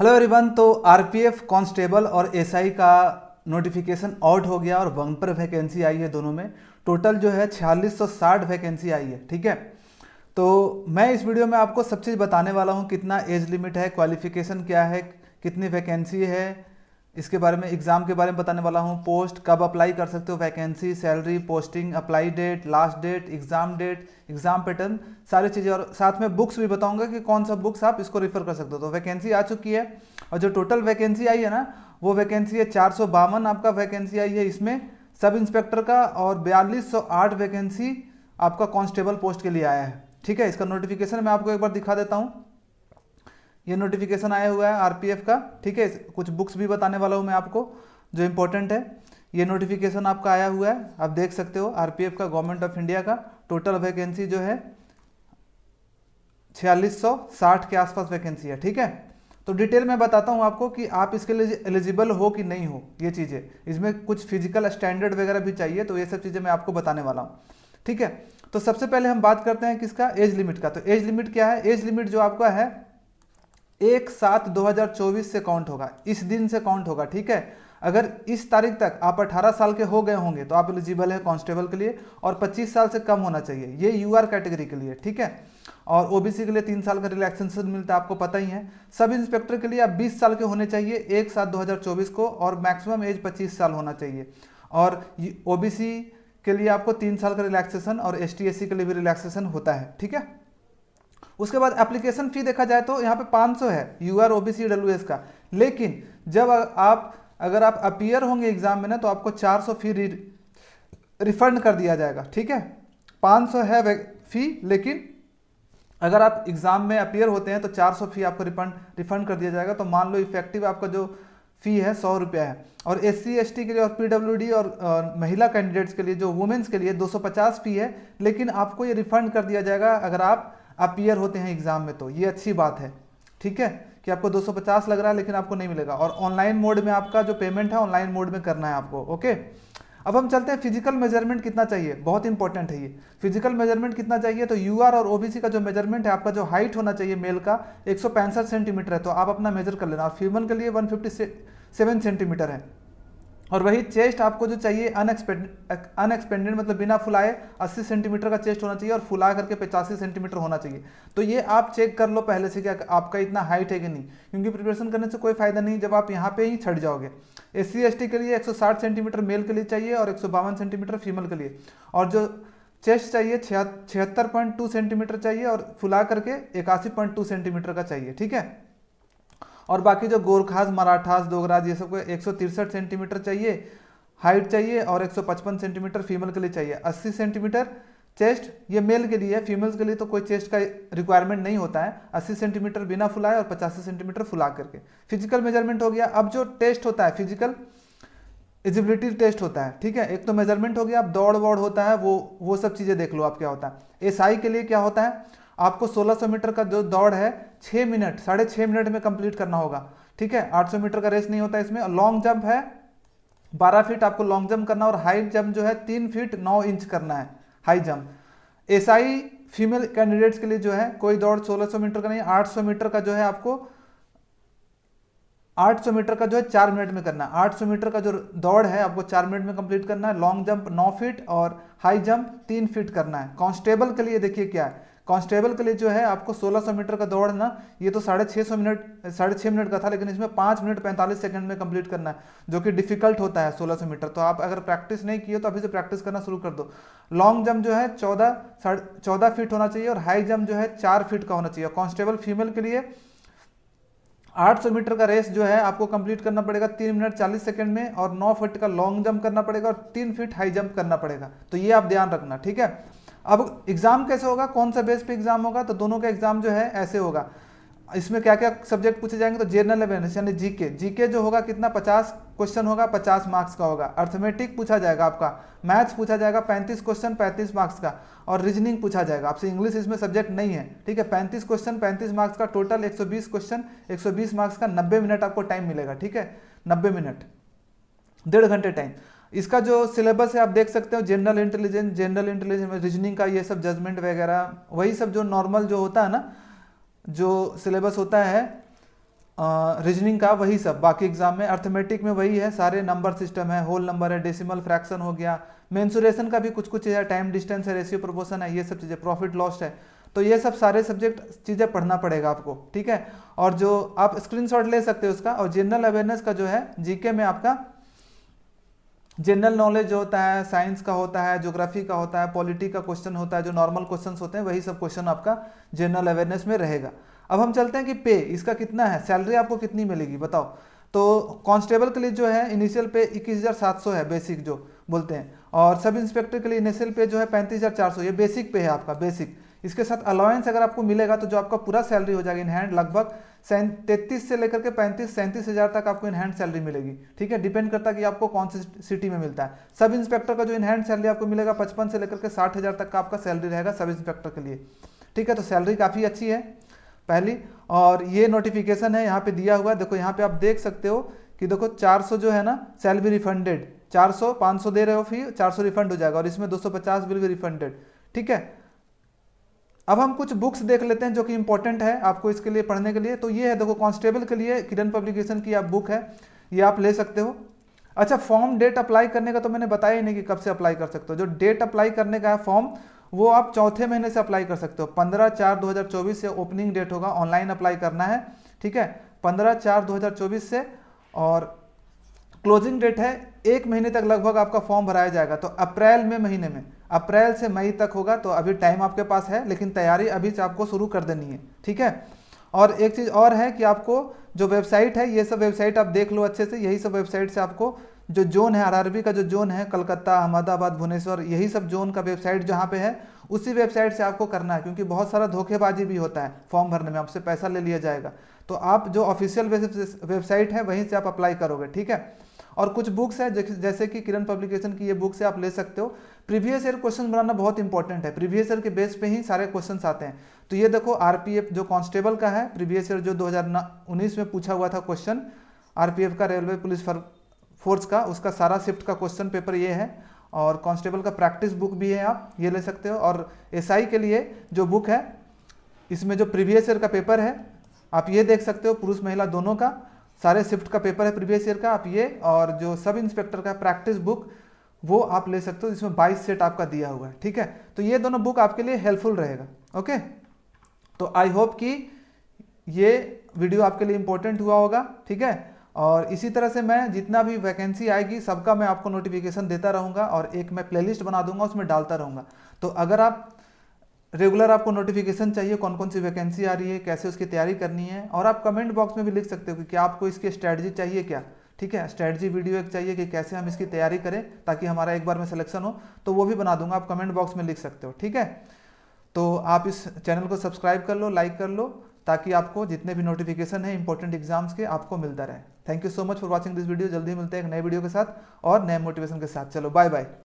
hello everyone तो RPF constable और SI का नोटिफिकेशन आउट हो गया और बम्पर वैकेंसी आई है दोनों में टोटल जो है 4660 वैकेंसी आई है ठीक है तो मैं इस वीडियो में आपको सब चीज़ बताने वाला हूँ कितना एज लिमिट है क्वालिफिकेशन क्या है कितनी वैकेंसी है इसके बारे में एग्ज़ाम के बारे में बताने वाला हूँ पोस्ट कब अप्लाई कर सकते हो vacancy salary posting apply date last date exam date exam pattern सारी चीज़ें और साथ में बुक्स भी बताऊंगा कि कौन सा बुक्स आप इसको रेफ़र कर सकते हो तो वैकेंसी आ चुकी है और जो टोटल वैकेंसी आई है ना वो वैकेंसी है चार आपका वैकेंसी आई है इसमें सब इंस्पेक्टर का और बयालीस वैकेंसी आपका कॉन्स्टेबल पोस्ट के लिए आया है ठीक है इसका नोटिफिकेशन मैं आपको एक बार दिखा देता हूँ ये नोटिफिकेशन आया हुआ है आरपीएफ का ठीक है कुछ बुक्स भी बताने वाला हूँ मैं आपको जो इम्पोर्टेंट है ये नोटिफिकेशन आपका आया हुआ है आप देख सकते हो आरपीएफ का गवर्नमेंट ऑफ इंडिया का टोटल वैकेंसी जो है छियालीस सौ साठ के आसपास वैकेंसी है ठीक है तो डिटेल में बताता हूँ आपको कि आप इसके लिए एलिजिबल हो कि नहीं हो ये चीज़ें इसमें कुछ फिजिकल स्टैंडर्ड वगैरह भी चाहिए तो ये सब चीज़ें मैं आपको बताने वाला हूँ ठीक है तो सबसे पहले हम बात करते हैं किसका एज लिमिट का तो एज लिमिट क्या है एज लिमिट जो आपका है एक सात 2024 से काउंट होगा इस दिन से काउंट होगा ठीक है अगर इस तारीख तक आप 18 साल के हो गए होंगे तो आप एलिजिबल हैं कांस्टेबल के लिए और 25 साल से कम होना चाहिए ये यू आर कैटेगरी के लिए ठीक है और ओबीसी के लिए तीन साल का रिलैक्सेशन मिलता है आपको पता ही है सब इंस्पेक्टर के लिए आप बीस साल के होने चाहिए एक सात चौबीस को और मैक्सिमम एज पच्चीस साल होना चाहिए और ओबीसी के लिए आपको तीन साल का रिलैक्सेशन और एस के लिए भी रिलैक्सेशन होता है ठीक है उसके बाद एप्लीकेशन फी देखा जाए तो यहाँ पे 500 है यू आर ओबीसी डब्ल्यू का लेकिन जब आप अगर आप अपियर होंगे एग्जाम में ना तो आपको 400 सौ फी रिफंड कर दिया जाएगा ठीक है 500 है फी लेकिन अगर आप एग्जाम में अपियर होते हैं तो 400 फी आपको रिफंड रिफंड कर दिया जाएगा तो मान लो इफेक्टिव आपका जो फी है सौ रुपया है और एस सी एस टी के लिए और पी डब्ल्यू डी और, और महिला कैंडिडेट्स के लिए जो वुमेंस के लिए 250 फी है लेकिन आपको ये रिफंड कर दिया जाएगा अगर आप अपीयर होते हैं एग्जाम में तो ये अच्छी बात है ठीक है कि आपको 250 लग रहा है लेकिन आपको नहीं मिलेगा और ऑनलाइन मोड में आपका जो पेमेंट है ऑनलाइन मोड में करना है आपको ओके अब हम चलते हैं फिजिकल मेजरमेंट कितना चाहिए बहुत इंपॉर्टेंट है ये फिजिकल मेजरमेंट कितना चाहिए तो यू और ओबीसी का जो मेजरमेंट है आपका जो हाइट होना चाहिए मेल का एक सेंटीमीटर है तो आप अपना मेजर कर लेना और फीमेल के लिए वन सेवन सेंटीमीटर है और वही चेस्ट आपको जो चाहिए अनएक्सपेक्टेड अनएक्सपेंडेड मतलब बिना फुलाए 80 सेंटीमीटर का चेस्ट होना चाहिए और फुला करके पचासी सेंटीमीटर होना चाहिए तो ये आप चेक कर लो पहले से कि आपका इतना हाइट है कि नहीं क्योंकि प्रिपरेशन करने से कोई फायदा नहीं जब आप यहाँ पे ही छट जाओगे एस सी के लिए एक सेंटीमीटर मेल के लिए चाहिए और एक सेंटीमीटर फीमेल के लिए और जो चेस्ट चाहिए छिहत्तर सेंटीमीटर चाहिए और फुला करके इक्यासी सेंटीमीटर का चाहिए ठीक है और बाकी जो गोरखास मराठास दोगराज ये सबको एक सेंटीमीटर चाहिए हाइट चाहिए और 155 सेंटीमीटर फीमेल के लिए चाहिए 80 सेंटीमीटर चेस्ट ये मेल के लिए है फीमेल्स के लिए तो कोई चेस्ट का रिक्वायरमेंट नहीं होता है 80 सेंटीमीटर बिना फुलाए और 85 सेंटीमीटर फुला करके फिजिकल मेजरमेंट हो गया अब जो टेस्ट होता है फिजिकल एजिबिलिटी टेस्ट होता है ठीक है एक तो मेजरमेंट हो गया अब दौड़ वौड़ होता है वो वो सब चीज़ें देख लो आप क्या होता है एस के लिए क्या होता है आपको 1600 मीटर का जो दौड़ है 6 मिनट साढ़े छः मिनट में कंप्लीट करना होगा ठीक है 800 मीटर का रेस नहीं होता इसमें और लॉन्ग जंप है 12 फीट आपको लॉन्ग जंप करना और हाई जंप जो है 3 फीट 9 इंच करना है high jump SI female candidates के लिए जो है कोई दौड़ सोलह मीटर का नहीं आठ मीटर का जो है आपको 800 मीटर का जो है चार मिनट में करना है 800 मीटर का जो दौड़ है आपको चार मिनट में कंप्लीट करना है लॉन्ग जंप 9 फीट और हाई जंप 3 फीट करना है कांस्टेबल के लिए देखिए क्या है कांस्टेबल के लिए जो है आपको 1600 मीटर का दौड़ना ये तो साढ़े छः सौ मिनट साढ़े छः मिनट का था लेकिन इसमें पाँच मिनट पैंतालीस सेकंड में कंप्लीट करना है जो कि डिफिकल्ट होता है 1600 मीटर तो आप अगर प्रैक्टिस नहीं किए तो अभी से प्रैक्टिस करना शुरू कर दो लॉन्ग जंप जो है चौदह साढ़े चौदह फीट होना चाहिए और हाई जंप जो है चार फीट का होना चाहिए कॉन्स्टेबल फीमेल के लिए 800 मीटर का रेस जो है आपको कंप्लीट करना पड़ेगा तीन मिनट चालीस सेकंड में और नौ फीट का लॉन्ग जंप करना पड़ेगा और तीन फीट हाई जंप करना पड़ेगा तो ये आप ध्यान रखना ठीक है अब एग्ज़ाम कैसे होगा कौन सा बेस पे एग्ज़ाम होगा तो दोनों का एग्ज़ाम जो है ऐसे होगा इसमें क्या क्या सब्जेक्ट पूछे जाएंगे तो जनरल अवेयरनेस यानी जीके जीके जो होगा कितना पचास क्वेश्चन होगा पचास मार्क्स का होगा अर्थमेटिक पूछा जाएगा आपका मैथ्स पूछा जाएगा पैंतीस क्वेश्चन पैंतीस मार्क्स का और रीजनिंग पूछा जाएगा आपसे इंग्लिश इसमें सब्जेक्ट नहीं है ठीक है पैंतीस क्वेश्चन पैंतीस मार्क्स का टोटल एक क्वेश्चन एक मार्क्स का नब्बे मिनट आपको टाइम मिलेगा ठीक है नब्बे मिनट डेढ़ घंटे टाइम इसका जो सिलेबस है आप देख सकते हो जनरल इंटेलिजेंस जनरल इंटेलिजेंस में रीजनिंग का ये सब जजमेंट वगैरह वही सब जो नॉर्मल जो होता है ना जो सिलेबस होता है रीजनिंग का वही सब बाकी एग्जाम में अर्थमेटिक में वही है सारे नंबर सिस्टम है होल नंबर है डेसिमल फ्रैक्शन हो गया मेंसुरेशन का भी कुछ कुछ है टाइम डिस्टेंस है रेशियो प्रोपोर्शन है ये सब चीज़ें प्रॉफिट लॉस है तो ये सब सारे सब्जेक्ट चीज़ें पढ़ना पड़ेगा आपको ठीक है और जो आप स्क्रीनशॉट ले सकते हो उसका और जनरल अवेयरनेस का जो है जीके में आपका जनरल नॉलेज होता है साइंस का होता है ज्योग्राफी का होता है पॉलिटी का क्वेश्चन होता है जो नॉर्मल क्वेश्चन होते हैं वही सब क्वेश्चन आपका जनरल अवेयरनेस में रहेगा अब हम चलते हैं कि पे इसका कितना है सैलरी आपको कितनी मिलेगी बताओ तो कांस्टेबल के लिए जो है इनिशियल पे 21,700 है बेसिक जो बोलते हैं और सब इंस्पेक्टर के लिए इनिशियल पे जो है 35,400 ये बेसिक पे है आपका बेसिक इसके साथ अलाउंस अगर आपको मिलेगा तो जो आपका पूरा सैलरी हो जाएगा इन हैंड लगभग तैंतीस से लेकर के पैंतीस सैंतीस हज़ार तक आपको इनहैंड सैलरी मिलेगी ठीक है डिपेंड करता है कि आपको कौन सी सिटी में मिलता है सब इंस्पेक्टर का जो इनहैंड सैलरी आपको मिलेगा पचपन से लेकर के साठ हज़ार तक का आपका सैलरी रहेगा सब इंस्पेक्टर के लिए ठीक है तो सैलरी काफ़ी अच्छी है पहली और ये नोटिफिकेशन है यहाँ पे दिया हुआ है देखो यहाँ पे आप देख सकते हो कि देखो चार जो है ना सेल भी रिफंडेड चार सौ दे रहे हो फिर चार रिफंड हो जाएगा और इसमें 250 बिल भी रिफंडेड ठीक है अब हम कुछ बुक्स देख लेते हैं जो कि इंपॉर्टेंट है आपको इसके लिए पढ़ने के लिए तो ये है देखो कांस्टेबल के लिए किरण पब्लिकेशन की आप बुक है ये आप ले सकते हो अच्छा फॉर्म डेट अप्लाई करने का तो मैंने बताया ही नहीं कि कब से अप्लाई कर सकते हो जो डेट अप्लाई करने का है फॉर्म वो आप चौथे महीने से अप्लाई कर सकते हो पंद्रह चार दो से ओपनिंग डेट होगा ऑनलाइन अप्लाई करना है ठीक है पंद्रह चार दो से और क्लोजिंग डेट है एक महीने तक लगभग आपका फॉर्म भराया जाएगा तो अप्रैल में महीने में अप्रैल से मई तक होगा तो अभी टाइम आपके पास है लेकिन तैयारी अभी से आपको शुरू कर देनी है ठीक है और एक चीज़ और है कि आपको जो वेबसाइट है ये सब वेबसाइट आप देख लो अच्छे से यही सब वेबसाइट से आपको जो जोन है आरआरबी का जो जोन है कलकत्ता अहमदाबाद भुवनेश्वर यही सब जोन का वेबसाइट जहाँ पे है उसी वेबसाइट से आपको करना है क्योंकि बहुत सारा धोखेबाजी भी होता है फॉर्म भरने में आपसे पैसा ले लिया जाएगा तो आप जो ऑफिशियल वेबसाइट है वहीं से आप अप्लाई करोगे ठीक है और कुछ बुक्स है जैसे कि किरण पब्लिकेशन की ये बुक से आप ले सकते हो प्रीवियस ईयर क्वेश्चन बनाना बहुत इंपॉर्टेंट है प्रीवियस ईयर के बेस पे ही सारे क्वेश्चन आते हैं तो ये देखो आरपीएफ जो कांस्टेबल का है प्रीवियस ईयर जो 2019 में पूछा हुआ था क्वेश्चन आरपीएफ का रेलवे पुलिस फोर्स का उसका सारा शिफ्ट का क्वेश्चन पेपर ये है और कांस्टेबल का प्रैक्टिस बुक भी है आप ये ले सकते हो और एस SI के लिए जो बुक है इसमें जो प्रीवियस ईयर का पेपर है आप ये देख सकते हो पुरुष महिला दोनों का सारे शिफ्ट का पेपर है प्रीवियस ईयर का आप ये और जो सब इंस्पेक्टर का प्रैक्टिस बुक वो आप ले सकते हो जिसमें 22 सेट आपका दिया हुआ है ठीक है तो ये दोनों बुक आपके लिए हेल्पफुल रहेगा ओके तो आई होप कि ये वीडियो आपके लिए इंपॉर्टेंट हुआ होगा ठीक है और इसी तरह से मैं जितना भी वैकेंसी आएगी सबका मैं आपको नोटिफिकेशन देता रहूँगा और एक मैं प्लेलिस्ट बना दूंगा उसमें डालता रहूँगा तो अगर आप रेगुलर आपको नोटिफिकेशन चाहिए कौन कौन सी वैकेंसी आ रही है कैसे उसकी तैयारी करनी है और आप कमेंट बॉक्स में भी लिख सकते हो कि आपको इसकी स्ट्रैटेजी चाहिए क्या ठीक है स्ट्रेटजी वीडियो एक चाहिए कि कैसे हम इसकी तैयारी करें ताकि हमारा एक बार में सिलेक्शन हो तो वो भी बना दूंगा आप कमेंट बॉक्स में लिख सकते हो ठीक है तो आप इस चैनल को सब्सक्राइब कर लो लाइक कर लो ताकि आपको जितने भी नोटिफिकेशन है इंपॉर्टेंट एग्जाम्स के आपको मिलता रहे thank you so much for watching this video जल्दी मिलते हैं एक नए वीडियो के साथ और नए मोटिवेशन के साथ चलो बाय बाय